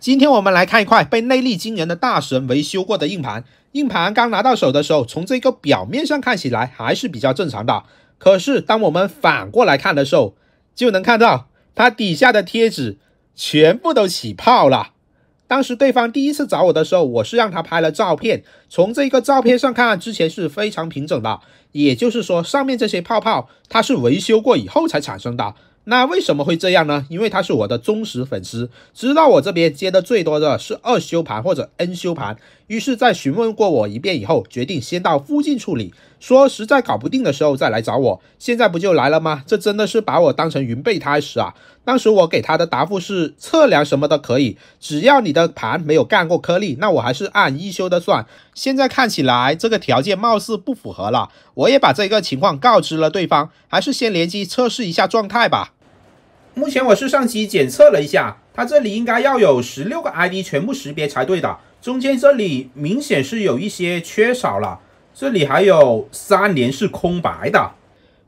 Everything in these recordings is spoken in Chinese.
今天我们来看一块被内力惊人的大神维修过的硬盘。硬盘刚拿到手的时候，从这个表面上看起来还是比较正常的。可是当我们反过来看的时候，就能看到它底下的贴纸全部都起泡了。当时对方第一次找我的时候，我是让他拍了照片。从这个照片上看，之前是非常平整的。也就是说，上面这些泡泡，它是维修过以后才产生的。那为什么会这样呢？因为他是我的忠实粉丝，知道我这边接的最多的是二修盘或者 N 修盘，于是，在询问过我一遍以后，决定先到附近处理，说实在搞不定的时候再来找我。现在不就来了吗？这真的是把我当成云备胎使啊！当时我给他的答复是测量什么都可以，只要你的盘没有干过颗粒，那我还是按一修的算。现在看起来这个条件貌似不符合了，我也把这个情况告知了对方，还是先联机测试一下状态吧。目前我是上机检测了一下，它这里应该要有十六个 ID 全部识别才对的，中间这里明显是有一些缺少了，这里还有三连是空白的。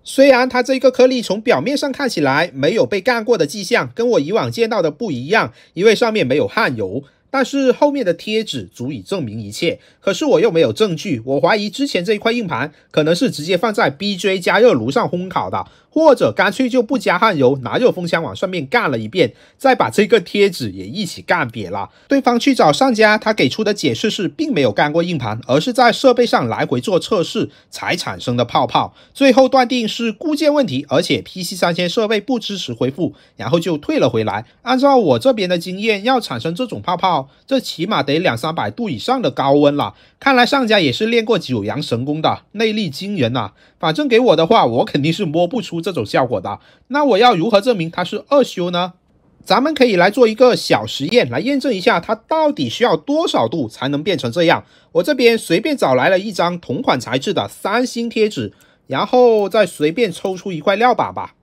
虽然它这个颗粒从表面上看起来没有被干过的迹象，跟我以往见到的不一样，因为上面没有焊油，但是后面的贴纸足以证明一切。可是我又没有证据，我怀疑之前这一块硬盘可能是直接放在 BJ 加热炉上烘烤的。或者干脆就不加焊油，拿热风枪往上面干了一遍，再把这个贴纸也一起干瘪了。对方去找上家，他给出的解释是并没有干过硬盘，而是在设备上来回做测试才产生的泡泡。最后断定是固件问题，而且 PC 三千设备不支持恢复，然后就退了回来。按照我这边的经验，要产生这种泡泡，这起码得两三百度以上的高温了。看来上家也是练过九阳神功的，内力惊人呐。反正给我的话，我肯定是摸不出。这种效果的，那我要如何证明它是二修呢？咱们可以来做一个小实验，来验证一下它到底需要多少度才能变成这样。我这边随便找来了一张同款材质的三星贴纸，然后再随便抽出一块料板吧。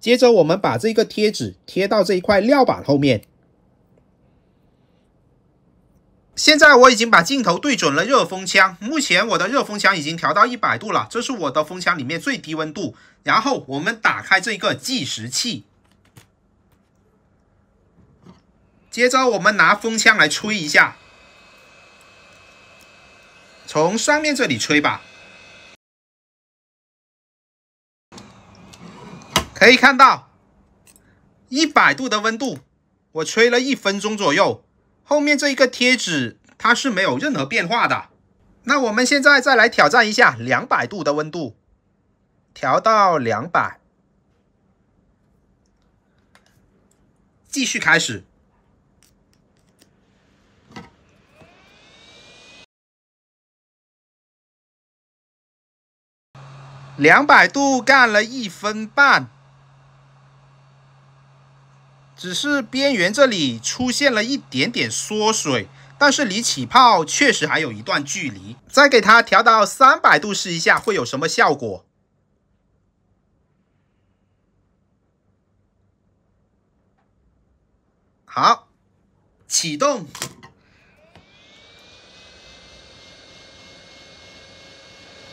接着，我们把这个贴纸贴到这一块料板后面。现在我已经把镜头对准了热风枪，目前我的热风枪已经调到一百度了，这是我的风枪里面最低温度。然后我们打开这个计时器，接着我们拿风枪来吹一下，从上面这里吹吧。可以看到一百度的温度，我吹了一分钟左右。后面这一个贴纸，它是没有任何变化的。那我们现在再来挑战一下两百度的温度，调到两百，继续开始。两百度干了一分半。只是边缘这里出现了一点点缩水，但是离起泡确实还有一段距离。再给它调到三百度试一下，会有什么效果？好，启动。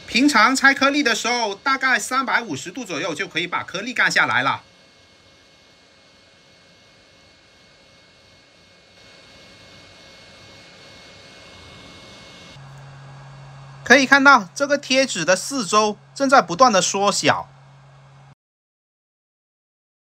平常拆颗粒的时候，大概三百五十度左右就可以把颗粒干下来了。可以看到，这个贴纸的四周正在不断的缩小。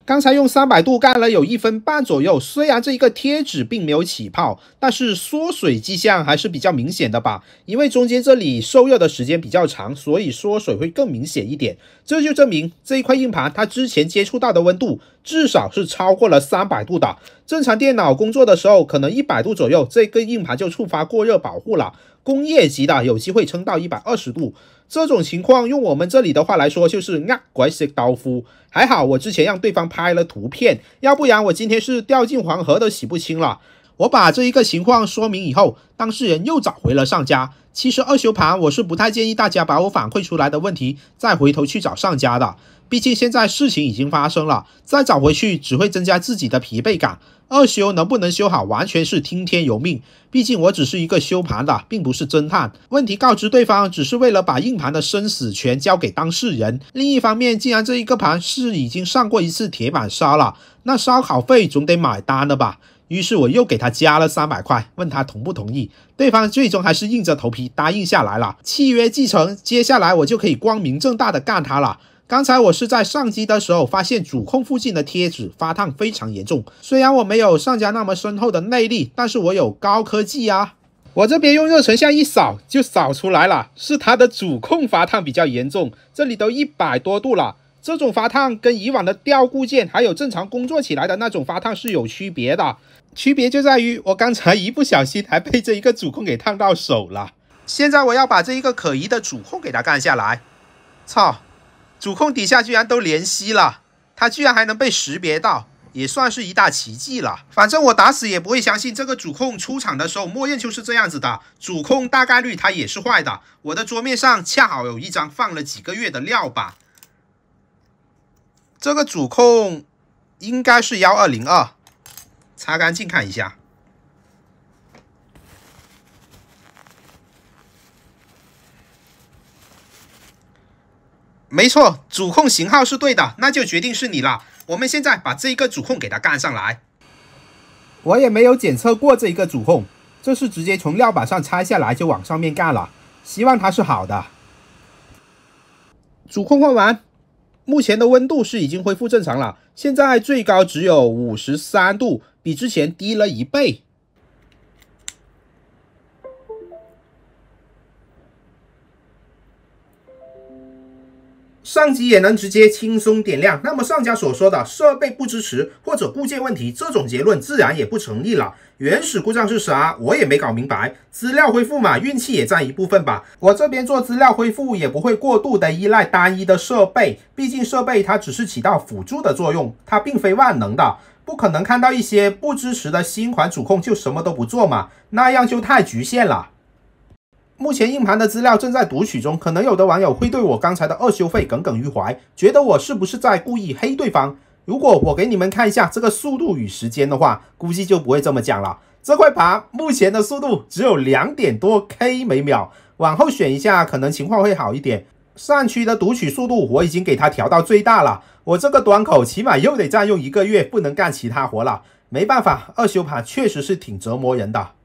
刚才用三百度干了有一分半左右，虽然这一个贴纸并没有起泡，但是缩水迹象还是比较明显的吧。因为中间这里受热的时间比较长，所以缩水会更明显一点。这就证明这一块硬盘它之前接触到的温度至少是超过了三百度的。正常电脑工作的时候，可能一百度左右，这个硬盘就触发过热保护了。工业级的有机会撑到一百二十度，这种情况用我们这里的话来说就是“按拐切刀夫”。还好我之前让对方拍了图片，要不然我今天是掉进黄河都洗不清了。我把这一个情况说明以后，当事人又找回了上家。其实二修盘我是不太建议大家把我反馈出来的问题再回头去找上家的，毕竟现在事情已经发生了，再找回去只会增加自己的疲惫感。二修能不能修好完全是听天由命，毕竟我只是一个修盘的，并不是侦探。问题告知对方只是为了把硬盘的生死权交给当事人。另一方面，既然这一个盘是已经上过一次铁板烧了，那烧烤费总得买单了吧。于是我又给他加了三百块，问他同不同意，对方最终还是硬着头皮答应下来了。契约继承，接下来我就可以光明正大的干他了。刚才我是在上机的时候发现主控附近的贴纸发烫非常严重，虽然我没有上家那么深厚的内力，但是我有高科技啊！我这边用热成像一扫就扫出来了，是它的主控发烫比较严重，这里都一百多度了。这种发烫跟以往的吊固件还有正常工作起来的那种发烫是有区别的。区别就在于，我刚才一不小心还被这一个主控给烫到手了。现在我要把这一个可疑的主控给他干下来。操！主控底下居然都连吸了，他居然还能被识别到，也算是一大奇迹了。反正我打死也不会相信这个主控出厂的时候默认就是这样子的。主控大概率它也是坏的。我的桌面上恰好有一张放了几个月的料板，这个主控应该是幺二零二。擦干净看一下，没错，主控型号是对的，那就决定是你了。我们现在把这一个主控给它干上来。我也没有检测过这一个主控，这是直接从料板上拆下来就往上面干了，希望它是好的。主控换完。目前的温度是已经恢复正常了，现在最高只有五十三度，比之前低了一倍。上级也能直接轻松点亮，那么上家所说的设备不支持或者部件问题，这种结论自然也不成立了。原始故障是啥，我也没搞明白。资料恢复嘛，运气也占一部分吧。我这边做资料恢复也不会过度的依赖单一的设备，毕竟设备它只是起到辅助的作用，它并非万能的，不可能看到一些不支持的新款主控就什么都不做嘛，那样就太局限了。目前硬盘的资料正在读取中，可能有的网友会对我刚才的二修费耿耿于怀，觉得我是不是在故意黑对方？如果我给你们看一下这个速度与时间的话，估计就不会这么讲了。这块盘目前的速度只有两点多 K 每秒，往后选一下，可能情况会好一点。上区的读取速度我已经给它调到最大了，我这个端口起码又得占用一个月，不能干其他活了。没办法，二修盘确实是挺折磨人的。